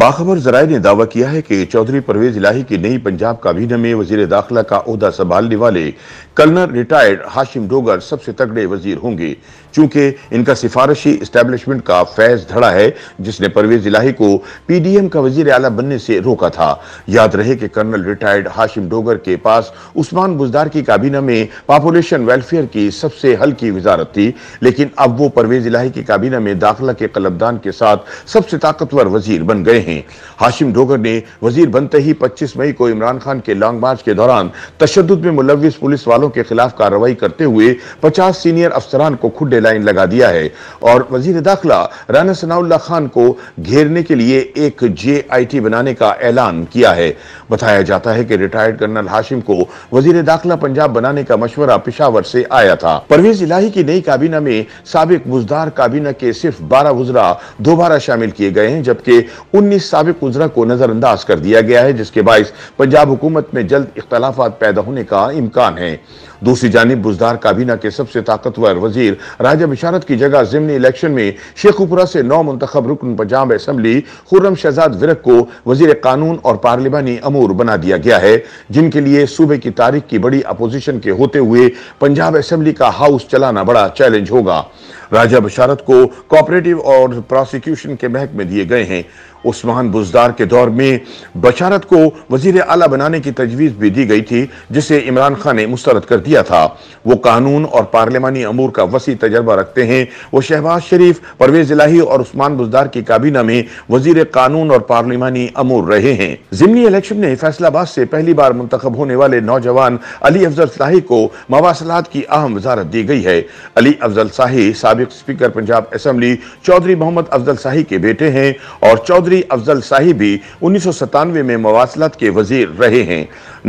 बाखबर जराये ने दावा किया है कि चौधरी परवेज इलाही की नई पंजाब काबीना में वजीर दाखिला का अहदा संभालने वाले कर्नल रिटायर्ड हाशिम डोगर सबसे तगड़े वजीर होंगे चूंकि इनका सिफारशी इस्टेब्लिशमेंट का फैज धड़ा है जिसने परवेज इलाही को पी डी एम का वजीर अला बनने से रोका था याद रहे कि कर्नल रिटायर्ड हाशिम डोगर के पास उस्मान बुजदार की काबीना में पॉपुलेशन वेलफेयर की सबसे हल्की वजारत थी लेकिन अब वो परवेज इलाही की काबीना में दाखिला के कलबदान के साथ सबसे ताकतवर वजीर बन गए हैं हाशिम डोगर ने वजीर बनते ही 25 मई को इमरान खान के लॉन्ग मार्च के दौरान तशद में मुलविस पुलिस वालों के खिलाफ कार्रवाई करते हुए 50 सीनियर अफसरान को खुद लाइन लगा दिया है और वजीर दाखिला राना सनाउल्ला खान को घेरने के लिए एक जे आई टी बनाने का ऐलान किया है बताया जाता है कि रिटायर्ड कर्नल हाशिम को वजीर दाखिला पंजाब बनाने का मशवरा पिशावर से आया था परवेज इलाही की नई काबीना में सबक बुजदार काबीना के सिर्फ बारह गुजरा दोबारा शामिल किए गए हैं जबकि उन्नीस 19 सबक उजरा को नज़रअंदाज कर दिया गया है जिसके बायस पंजाब हुकूमत में जल्द इख्तलाफा पैदा होने का इम्कान है दूसरी जानब बुजदार काबीना के सबसे ताकतवर वजीर राजा बिशारत की जगह जिमनी इलेक्शन में शेखुपुरा से नौ मंतखब रुकन पंजाब असम्बली खुर्रम शहजाद विरक को वजीर कानून और पार्लिमानी अमूर बना दिया गया है जिनके लिए सूबे की तारीख की बड़ी अपोजिशन के होते हुए पंजाब असम्बली का हाउस चलाना बड़ा चैलेंज होगा राजा बशारत को कोऑपरेटिव और प्रोसिक्यूशन के महकमे दिए गए हैं उस्मान बुजदार के दौर में बशारत को वजीर अला बनाने की तजवीज़ भी दी गई थी जिसे इमरान खान ने मुस्तरद कर दिया था वो कानून और पार्लियामानी अमूर का वसी तजर्बा रखते हैं वो शहबाज शरीफ परवेज इलाही और उस्मान बुजदार की काबीना में वजीर कानून और पार्लियामानी अमूर रहे हैं जिमनी इलेक्शन में फैसलाबाद से पहली बार मुंतब होने वाले नौजवान अली अफजल शाही को मवासलात की अहम वजारत दी गई है अली अफजल शाही सबक स्पीकर पंजाब असम्बली चौधरी मोहम्मद अफजल शाही के बेटे हैं और चौधरी अफजल शाही भी उन्नीस सौ सतानवे में मवासलत के वजीर रहे हैं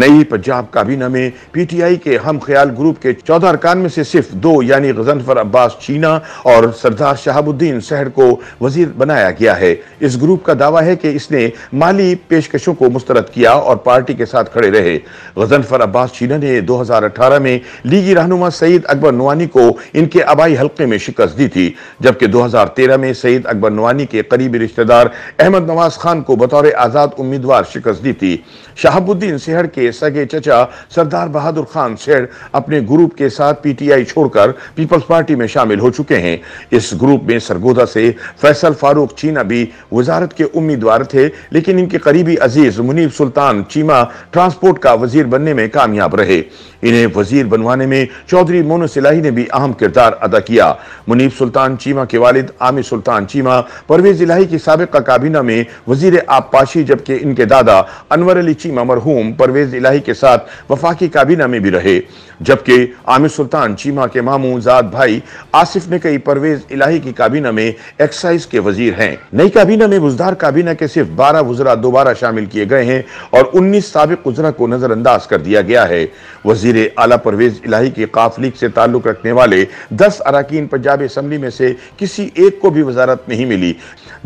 नई पंजाब काबीना में पी टी आई के हम ख्याल ग्रुप के चौदह अरकान में से सिर्फ दो यानी गजनफर अब्बास चीना और सरदार शहाबुद्दीन सहर को वजीर बनाया गया है इस ग्रुप का दावा है कि इसने माली पेशकशों को मुस्तरद किया और पार्टी के साथ खड़े रहे गजनफर अब्बास चीना ने दो हजार अठारह में लीगी रहनुमा सईद अकबर नवानी को इनके आबाई हल्के में शिकस्त दी थी जबकि 2013 में सईद अकबर नवानी के करीबी रिश्तेदार अहमद नवाज खान को बतौर आज़ाद उम्मीदवार शिकस्त दी थी शहाबुद्दीन सेहड़ के सगे चचा सरदार बहादुर खान सेहड़ अपने ग्रुप के साथ पीटीआई छोड़कर पीपल्स पार्टी में शामिल हो चुके हैं इस ग्रुप में सरगोदा से फैसल फारूक चीना भी वजारत के उम्मीदवार थे लेकिन इनके करीबी अजीज मुनीब सुल्तान चीमा ट्रांसपोर्ट का वजीर बनने में कामयाब रहे इन्हें वजीर बनवाने में चौधरी मोनू सिलाही ने भी अहम किरदार अदा किया मुनीब सुल्तान चीमा के वालिद आमिर सुल्तान चीमा परवेज इलाही की सबका काबीना में वजीर आबपाशी जबकि इनके दादा अनवर अली चीमा मरहूम परवेज इलाही के साथ वफाकी काबीना में भी रहे जबकि आमिर सुल्तान चीमा के मामू जाद भाई आसिफ ने कई परवेज इलाही की काबीना में एक्साइज के वजीर हैं नई काबीना में बुजदार काबीना के सिर्फ बारह वजरा दोबारा शामिल किए गए हैं और उन्नीस सबक वजरा को नजरअंदाज कर दिया गया है वजीर आला परवेज इलाही के काफलीग से ताल्लुक रखने वाले दस अरकान पंजाब असम्बली में से किसी एक को भी वजारत नहीं मिली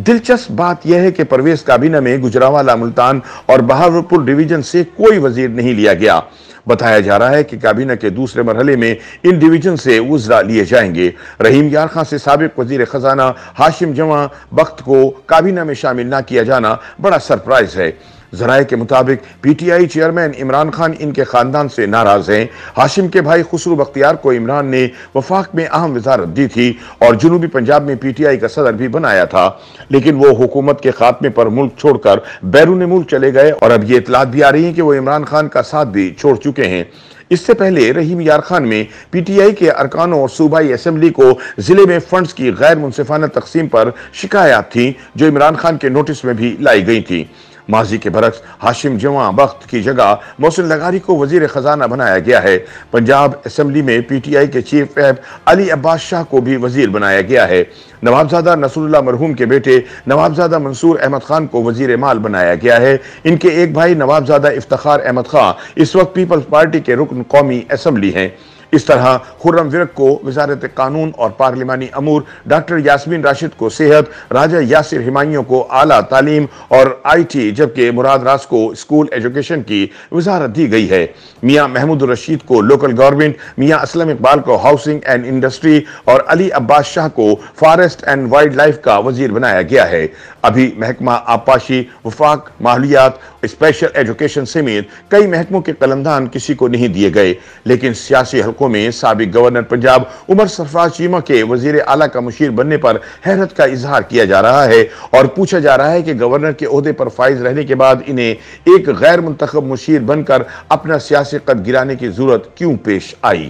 दिलचस्प बात यह है कि परवेज काबीना में गुजरावाला मुल्तान और बहावरपुर डिवीजन से कोई वजीर नहीं लिया गया बताया जा रहा है कि काबीना के दूसरे मरहले में इन डिवीजन से उजरा लिए जाएंगे रहीम यार खां से सबक वजीर खजाना हाशिम जमा वक्त को काबीना में शामिल ना किया जाना बड़ा सरप्राइज़ है जराए के मुताबिक P T I chairman Imran Khan इनके ख़ानदान से नाराज़ हैं हाशिम के भाई खसरू बख्तियार को इमरान ने वफाक में अहम वजारत दी थी और जनूबी पंजाब में पी टी आई का सदर भी बनाया था लेकिन वो हुकूमत के खात्मे पर मुल्क छोड़कर बैरून मुल्क चले गए और अब ये इतलात भी आ रही है कि वो इमरान खान का साथ भी छोड़ चुके चुके हैं इससे पहले रहीम यार खान में पीटीआई के अरकानों और सूबाई असम्बली को जिले में फंड्स की गैर मुनफाना तकसीम पर शिकायत थी जो इमरान खान के नोटिस में भी लाई गई थी माजी के बरक्स हाशिम जमा बख्त की जगह मोहसिन लगारी को वजीर खजाना बनाया गया है पंजाब असम्बली में पी टी आई के चीफ एब अली अब्बास शाह को भी वजीर बनाया गया है नवाबजादा नसरुल्ला मरहूम के बेटे नवाबजादा मंसूर अहमद खान को वजीर माल बनाया गया है इनके एक भाई नवाबजादा इफ्तार अहमद खां इस वक्त पीपल्स पार्टी के रुकन कौमी असम्बली हैं इस तरह खुर्रम विरक को वजारत कानून और पार्लिमानी अमूर डॉक्टर यासमीन राशिद को सेहत राजा यासिर हिमायों को आला तालीम और आई टी जबकि मुराद रास को स्कूल एजुकेशन की वजारत दी गई है मियाँ महमूद रशीद को लोकल गवर्नमेंट मियाँ असलम इकबाल को हाउसिंग एंड इंडस्ट्री और अली अब्बास शाह को फॉरेस्ट एंड वाइल्ड लाइफ का वजीर बनाया गया है अभी महकमा आपाशी वफाक माहौलियात स्पेशल एजुकेशन समेत कई महकमों के कलमदान किसी को नहीं दिए गए लेकिन सियासी हलकों में सबक गवर्नर पंजाब उमर सरफराज चीमा के वजीर आला का मुशीर बनने पर हैरत का इजहार किया जा रहा है और पूछा जा रहा है कि गवर्नर के अहदे पर फाइज रहने के बाद इन्हें एक गैर मुंतब मुशीर बनकर अपना सियासी कद गिराने की जरूरत क्यों पेश आई